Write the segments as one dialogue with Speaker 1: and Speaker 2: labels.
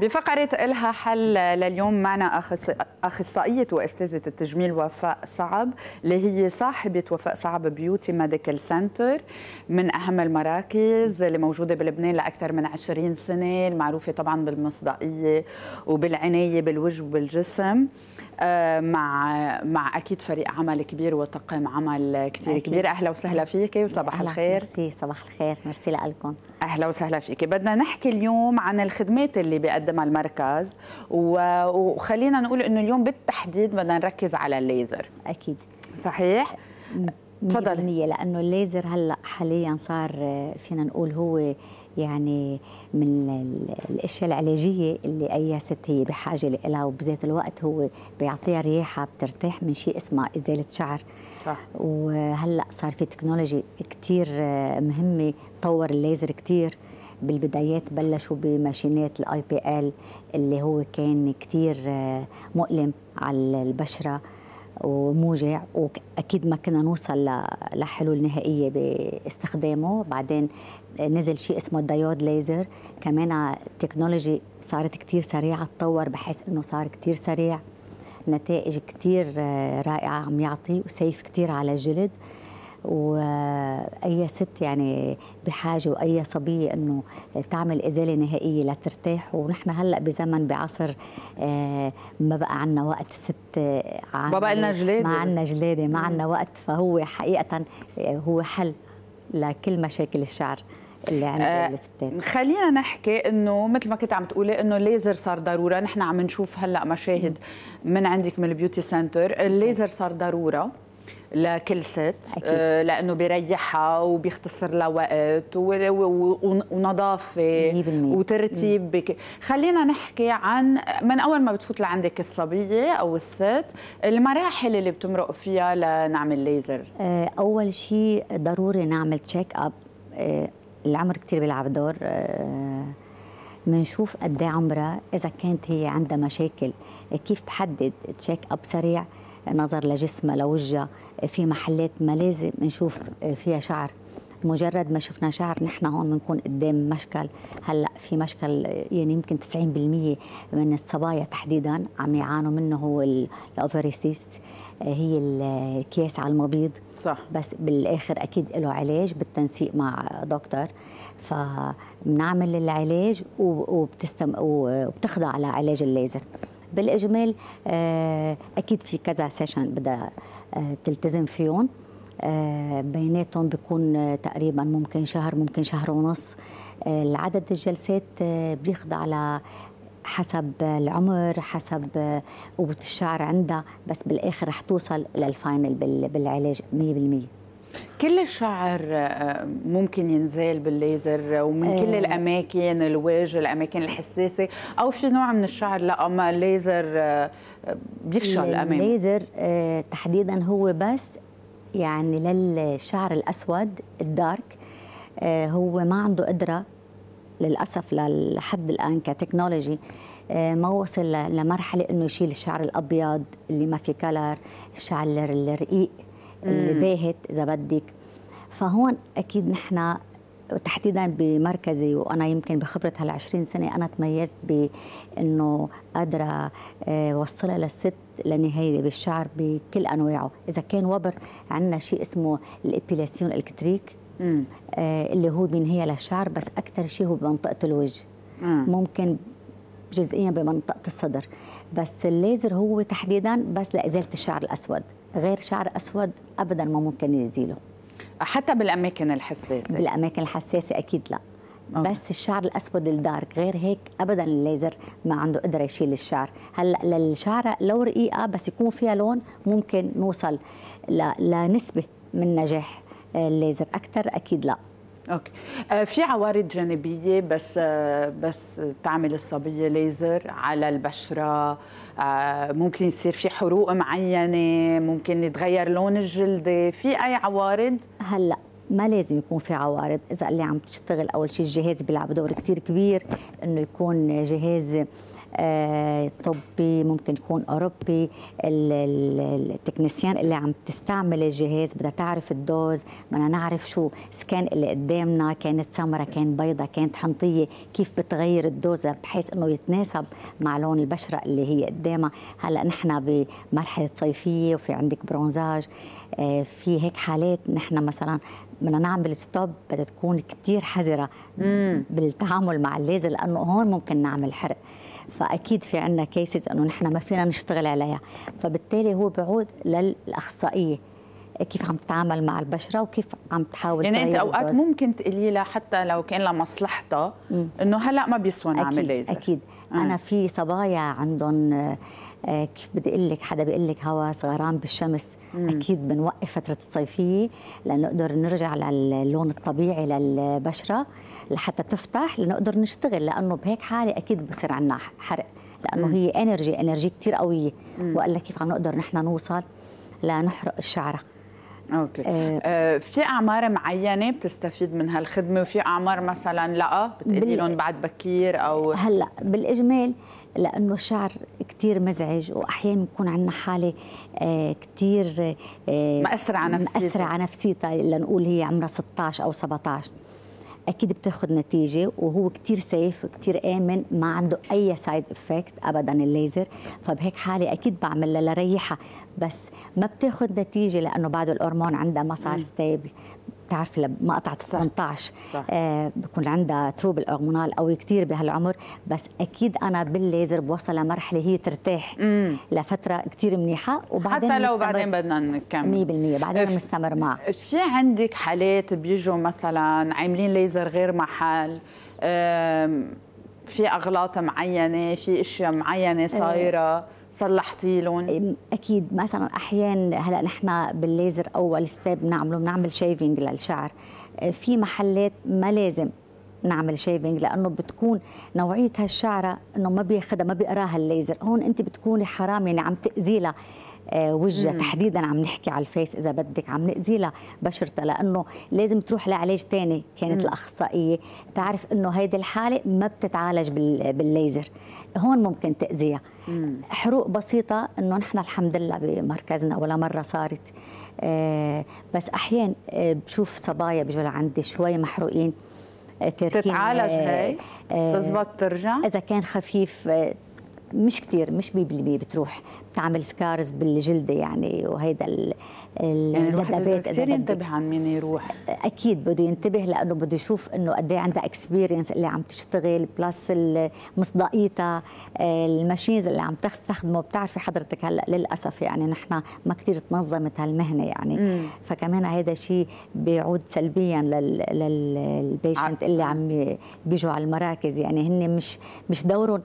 Speaker 1: بفقرة إلها حل لليوم معنا أخصائية وأستاذة التجميل وفاء صعب اللي هي صاحبة وفاء صعب بيوتي ميديكال سنتر من أهم المراكز اللي موجودة بلبنان لأكثر من 20 سنة المعروفة طبعا بالمصداقية وبالعناية بالوجه وبالجسم آه، مع مع أكيد فريق عمل كبير وطاقم عمل كثير كبير أهلا وسهلا فيك وصباح الخير ميرسي صباح الخير ميرسي لكم أهلا وسهلا فيك بدنا نحكي اليوم عن الخدمات اللي بقدمها بيقدمها المركز وخلينا نقول انه اليوم بالتحديد بدنا نركز على الليزر
Speaker 2: اكيد صحيح تفضل لانه الليزر هلا حاليا صار فينا نقول هو يعني من الاشياء العلاجيه اللي اي ست هي بحاجه لها وبذات الوقت هو بيعطيها ريحه بترتاح من شيء اسمه ازاله شعر صح وهلا صار في تكنولوجي كثير آه، مهمه طور الليزر كثير بالبدايات بلشوا بماشينات الاي بي ال اللي هو كان كثير آه، مؤلم على البشره وموجع واكيد ما كنا نوصل لحلول نهائيه باستخدامه بعدين نزل شيء اسمه الديود ليزر كمان التكنولوجي صارت كثير سريعه تطور بحيث انه صار كثير سريع نتائج كثير آه، رائعه عم يعطي وسيف كثير على الجلد واي ست يعني بحاجه واي صبيه انه تعمل ازاله نهائيه لترتاح ونحن هلا بزمن بعصر آه، ما بقى عندنا وقت ست آه، ما بقى لنا جلاده ما عندنا جلاده ما عندنا وقت فهو حقيقه آه، هو حل لكل مشاكل الشعر اللي عند آه الستات خلينا نحكي انه
Speaker 1: مثل ما كنت عم تقولي انه الليزر صار ضروره نحن عم نشوف هلا مشاهد من عندك من البيوتي سنتر الليزر صار ضروره لكل ست أكيد. آه، لانه بيريحها وبيختصر لها وقت ونظافه وترتيب بك. خلينا نحكي عن من اول ما بتفوت لعندك الصبيه او الست المراحل اللي بتمرق فيها لنعمل ليزر
Speaker 2: آه، اول شيء ضروري نعمل تشيك اب آه، العمر كثير بيلعب دور بنشوف قد ايه عمرها اذا كانت هي عندها مشاكل كيف بحدد تشيك اب سريع نظر لجسمها لوجهها في محلات ما لازم نشوف فيها شعر مجرد ما شفنا شعر نحن هون بنكون قدام مشكل هلا في مشكل يعني يمكن 90% من الصبايا تحديدا عم يعانوا منه هو الاوفريسيست هي الكياس على المبيض صح بس بالاخر اكيد له علاج بالتنسيق مع دكتور فبنعمل العلاج وبتستم وبتخضع لعلاج الليزر بالاجمال آه، اكيد في كذا سيشن بدها آه، تلتزم فيهم آه، بيناتهم بيكون تقريبا ممكن شهر ممكن شهر ونص العدد الجلسات بيخضع على حسب العمر حسب قوة الشعر عندها بس بالآخر رح توصل للفاينل بالعلاج 100% كل الشعر
Speaker 1: آه، ممكن ينزال بالليزر ومن أيه. كل آه. الاماكن الوجه الاماكن الحساسه او في نوع من الشعر لا ما الليزر آه، بيفشل امامه الليزر
Speaker 2: تحديدا هو بس يعني للشعر الاسود الدارك هو ما عنده قدره للاسف لحد الان كتكنولوجي ما وصل لمرحله انه يشيل الشعر الابيض اللي ما في كلر الشعر الرقيق
Speaker 1: اللي باهت
Speaker 2: اذا بدك فهون اكيد نحن وتحديدا بمركزي وانا يمكن بخبره هال 20 سنه انا تميزت بانه قادره آه، اوصلها للست لنهايه بالشعر بكل انواعه، اذا كان وبر عندنا شيء اسمه الابيلاسيون الكتريك آه اللي هو بينهيها للشعر بس اكثر شيء هو بمنطقه الوجه مم. ممكن جزئيا بمنطقه الصدر، بس الليزر هو تحديدا بس لازاله الشعر الاسود. غير شعر اسود ابدا ما ممكن يزيله حتى بالاماكن الحساسه بالاماكن الحساسه اكيد لا أوه. بس الشعر الاسود الدارك غير هيك ابدا الليزر ما عنده قدره يشيل الشعر هلا للشعره لو رقيقه بس يكون فيها لون ممكن نوصل لنسبه من نجاح الليزر اكثر اكيد لا
Speaker 1: اوكي آه، في عوارض جانبيه بس آه، بس تعمل الصبيه ليزر على البشره آه، ممكن يصير في حروق معينه ممكن يتغير لون الجلد في اي عوارض هلا
Speaker 2: ما لازم يكون في عوارض اذا اللي عم تشتغل اول شيء الجهاز بيلعب دور كثير كبير انه يكون جهاز آه، طبي ممكن يكون اوروبي التكنسيان اللي عم تستعمل الجهاز بدها تعرف الدوز بدنا نعرف شو سكان اللي قدامنا كانت سمرة كان بيضة كانت حنطية كيف بتغير الدوز بحيث انه يتناسب مع لون البشرة اللي هي قدامها هلا نحن بمرحلة صيفية وفي عندك برونزاج آه، في هيك حالات نحن مثلا بدنا نعمل ستوب بدها تكون كثير حذره بالتعامل مع الليزر لانه هون ممكن نعمل حرق فاكيد في عندنا كيسز انه نحن ما فينا نشتغل عليها فبالتالي هو بيعود للاخصائيه كيف عم تتعامل مع البشره وكيف عم تحاول يعني انت اوقات الدوز.
Speaker 1: ممكن تقولي لها حتى لو كان لمصلحتها انه هلا ما بيسوى نعمل ليزر اكيد
Speaker 2: آه. انا في صبايا عندهم آه، كيف بدي اقول لك حدا بيقول لك هواس غرام بالشمس مم. اكيد بنوقف فتره الصيفيه لنقدر نرجع للون الطبيعي للبشره لحتى تفتح لنقدر نشتغل لانه بهيك حاله اكيد بصير عندنا حرق لانه مم. هي انرجي انرجي كثير قويه والا كيف عم نقدر نحن نوصل لنحرق الشعره اوكي آه. آه في اعمار
Speaker 1: معينه بتستفيد من هالخدمه وفي اعمار مثلا لا بتقولي لهم بعد بكير او
Speaker 2: هلا بالاجمال لانه الشعر كثير مزعج واحيانا بيكون عندنا حاله آه، كثير آه، مأثرة على نفسيتها مأثرة على نفسيتها لنقول هي عمرها 16 او 17 اكيد بتاخد نتيجه وهو كثير سيف كثير امن ما عنده اي سايد افكت ابدا الليزر فبهيك حاله اكيد بعمل لها ريحه بس ما بتاخد نتيجه لانه بعد الهرمون عندها ما صار ستيبل بتعرفي لما قطعت 18 صح. آه بكون عندها تروب الهرمونال قوي كثير بهالعمر بس اكيد انا بالليزر بوصل لمرحله هي ترتاح مم. لفتره كثير منيحه وبعدين حتى لو بعدين بدنا نكمل 100% بعدين بنستمر معه
Speaker 1: في عندك حالات بيجوا مثلا عاملين ليزر غير محل في
Speaker 2: اغلاط معينه في اشياء معينه آه. صايره صلحتي لهم اكيد مثلا احيان هلا نحن بالليزر اول ستيب بنعمله بنعمل شيفنج للشعر أه، في محلات ما لازم نعمل شيفنج لانه بتكون نوعيه هالشعره انه ما بياخدها ما بيقراها الليزر هون انت بتكوني حرام يعني عم تاذيلها آه، وجه تحديدا عم نحكي على الفيس اذا بدك عم ناذي لها بشرتها لانه لازم تروح لعلاج ثاني كانت مم. الاخصائيه تعرف انه هيدي الحاله ما بتتعالج بالليزر هون ممكن تاذيها حروق بسيطه انه نحن الحمد لله بمركزنا ولا مره صارت آه، بس احيان آه، بشوف صبايا بيجوا لعندي شوي محروقين تتعالج هي تزبط ترجع اذا كان خفيف مش كثير مش 100% بتروح بتعمل سكارز بالجلده يعني وهيدا ال يعني كثير ينتبه عن مين يروح اكيد بده ينتبه لانه بده يشوف انه قد ايه عندها اكسبيرينس اللي عم تشتغل بلس مصداقيتها الماشينز اللي عم تستخدمه بتعرفي حضرتك هلا للاسف يعني نحن ما كثير تنظمت هالمهنه يعني مم. فكمان هذا شيء بيعود سلبيا للبيشنت اللي عم بيجوا على المراكز يعني هن مش مش دورهم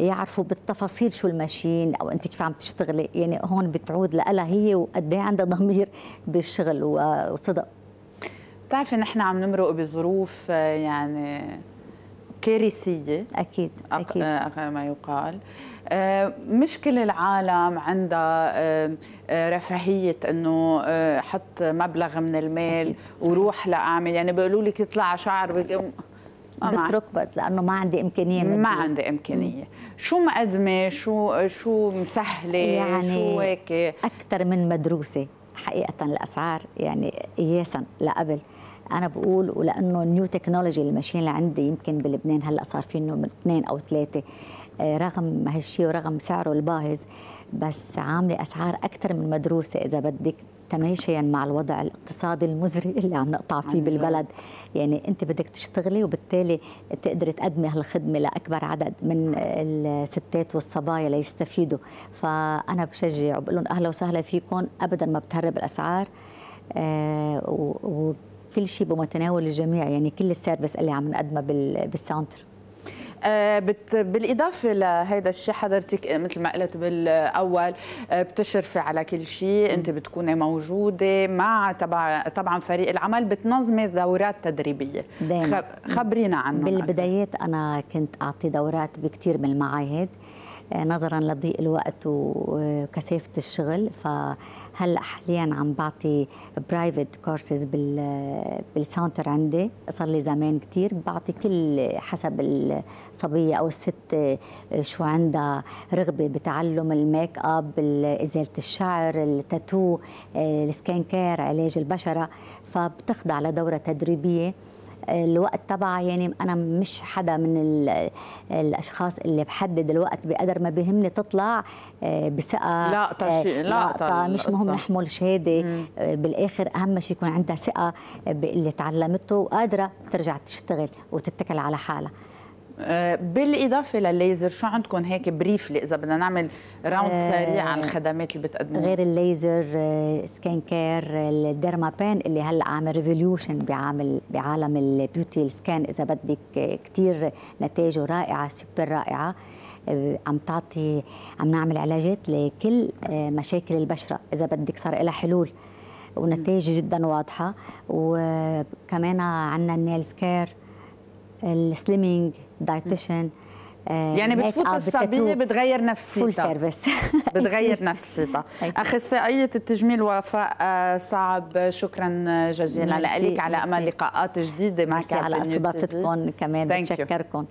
Speaker 2: يعرفوا بالتفاصيل شو الماشين او انت كيف عم تشتغلي يعني هون بتعود لها هي وقد ايه عندها ضمير بالشغل وصدق
Speaker 1: بتعرفي نحن عم نمرق بظروف آه، يعني كارثيه اكيد آه، اكيد أقل ما يقال آه، مش كل العالم عندها رفاهية انه حط مبلغ من المال وروح لاعمل يعني بيقولوا لك يطلع شعر بجم بترك
Speaker 2: بس لانه ما عندي امكانيه مادية. ما
Speaker 1: عندي امكانيه شو مقدمه شو شو مسهله يعني شو هيك
Speaker 2: اكثر من مدروسه حقيقه الاسعار يعني قياسا لقبل انا بقول ولانه النيو تكنولوجي اللي ماشيين اللي عندي يمكن بلبنان هلا صار في انه اثنين او ثلاثه آه، رغم هالشيء ورغم سعره الباهظ بس عامله اسعار اكثر من مدروسه اذا بدك تماشيا مع الوضع الاقتصادي المزري اللي عم نقطع فيه بالبلد يعني انت بدك تشتغلي وبالتالي تقدري تقدمي هالخدمه لاكبر عدد من الستات والصبايا ليستفيدوا فانا بشجع وبقول لهم اهلا وسهلا فيكم ابدا ما بتهرب الاسعار آه وكل شيء بمتناول الجميع يعني كل السيرفيس اللي عم نقدمها بالسنتر
Speaker 1: آه، بالاضافه لهذا الشيء حضرتك مثل ما قلت بالاول آه، بتشرفي على كل شيء انت بتكوني موجوده مع طبعا فريق العمل بتنظمي دورات تدريبيه
Speaker 2: دايما. خبرينا عنه بالبدايات انا كنت اعطي دورات بكثير من المعاهد آه، نظرا لضيق الوقت وكثافه الشغل فهلا حاليا عم بعطي برايفت كورسز بالسنتر عندي صار لي زمان كثير بعطي كل حسب الصبيه او الست شو عندها رغبه بتعلم الميك اب ازاله الشعر التاتو آه، السكين كير علاج البشره فبتخضع لدوره تدريبيه الوقت تبعها يعني انا مش حدا من الاشخاص اللي بحدد الوقت بقدر ما بهمني تطلع آه، بثقه لا آه، لا, مش مهم نحمل شهاده آه، بالاخر اهم شيء يكون عندها ثقه باللي تعلمته وقادره ترجع تشتغل وتتكل على حالها آه، بالاضافه للليزر
Speaker 1: شو عندكم هيك بريفلي اذا بدنا نعمل راوند آه، سريع عن الخدمات اللي بتقدموها
Speaker 2: غير الليزر سكين آه، كير الديرما بين اللي هلا عامل ريفوليوشن بعامل بعالم البيوتي سكان اذا بدك كثير نتائجه رائعه سوبر رائعه عم تعطي عم نعمل علاجات لكل مشاكل البشره اذا بدك صار لها حلول ونتائج جدا واضحه وكمان عندنا النيل سكير السليمينج دايتيشن يعني uh, بتفوت الصبيه
Speaker 1: بتغير نفسيتها فول سيرفيس بتغير نفسيتها اخصائيه التجميل وفاء آه، صعب شكرا آه، جزيلا لك على امل لقاءات جديده معك على استضافتكم كمان بتشكركم